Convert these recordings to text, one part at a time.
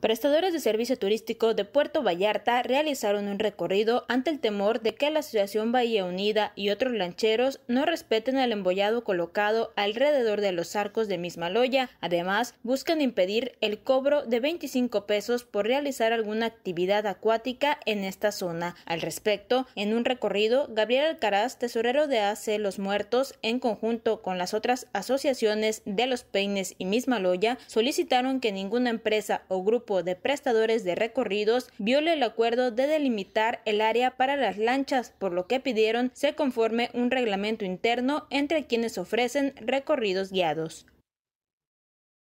Prestadores de servicio turístico de Puerto Vallarta realizaron un recorrido ante el temor de que la Asociación Bahía Unida y otros lancheros no respeten el embollado colocado alrededor de los arcos de Mismaloya. Además, buscan impedir el cobro de 25 pesos por realizar alguna actividad acuática en esta zona. Al respecto, en un recorrido, Gabriel Alcaraz, tesorero de AC Los Muertos, en conjunto con las otras asociaciones de Los Peines y Mismaloya, solicitaron que ninguna empresa o grupo de prestadores de recorridos viole el acuerdo de delimitar el área para las lanchas, por lo que pidieron se conforme un reglamento interno entre quienes ofrecen recorridos guiados.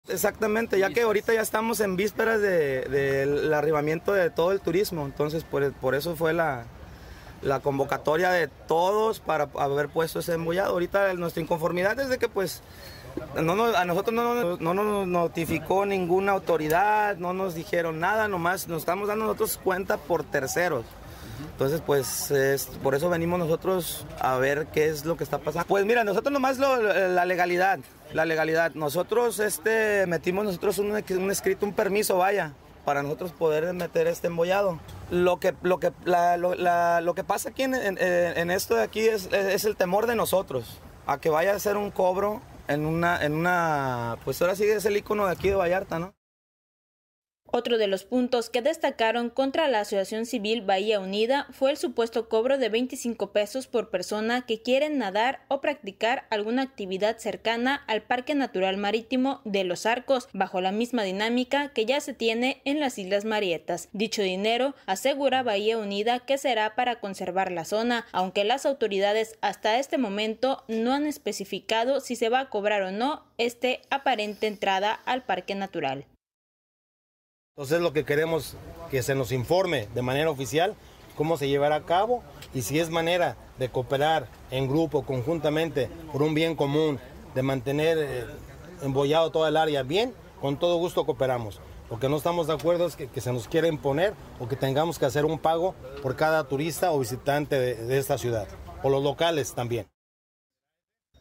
Exactamente, ya que ahorita ya estamos en vísperas del arribamiento de todo el turismo, entonces por, eso fue la, la, convocatoria de todos para haber puesto ese embollado. Ahorita nuestra inconformidad es de que pues no, a nosotros no, no, nos notificó ninguna autoridad, no nos dijeron nada, nomás nos estamos dando nosotros cuenta por terceros. Entonces, pues por eso venimos nosotros a ver qué es lo que está pasando. Pues mira, nosotros nomás la legalidad, la legalidad. Nosotros este, metimos nosotros un, escrito, un permiso, vaya, para nosotros poder meter este embollado. Lo que, lo que, lo, que pasa aquí en, esto de aquí es el temor de nosotros a que vaya a ser un cobro en una, en una, pues ahora sí es el icono de aquí de Vallarta, ¿no? Otro de los puntos que destacaron contra la Asociación Civil Bahía Unida fue el supuesto cobro de 25 pesos por persona que quieren nadar o practicar alguna actividad cercana al Parque Natural Marítimo de los Arcos, bajo la misma dinámica que ya se tiene en las Islas Marietas. Dicho dinero, asegura Bahía Unida que será para conservar la zona, aunque las autoridades hasta este momento no han especificado si se va a cobrar o no este aparente entrada al Parque Natural. Entonces lo que queremos que se nos informe de manera oficial cómo se llevará a cabo y si es manera de cooperar en grupo, conjuntamente, por un bien común, de mantener eh, embollado toda el área bien, con todo gusto cooperamos. porque no estamos de acuerdo es que, se nos quiera imponer o que tengamos que hacer un pago por cada turista o visitante de esta ciudad, o los locales también.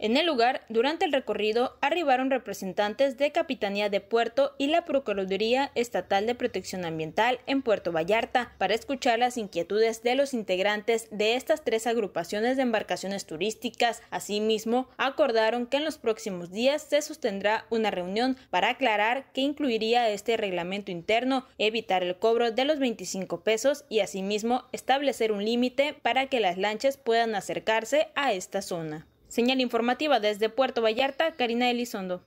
En el lugar, durante el recorrido, arribaron representantes de Capitanía de Puerto y la Procuraduría Estatal de Protección Ambiental en Puerto Vallarta para escuchar las inquietudes de los integrantes de estas tres agrupaciones de embarcaciones turísticas. Asimismo, acordaron que en los próximos días se sostendrá una reunión para aclarar qué incluiría este reglamento interno, evitar el cobro de los 25 pesos y asimismo establecer un límite para que las lanchas puedan acercarse a esta zona. Señal informativa desde Puerto Vallarta, Karina Elizondo.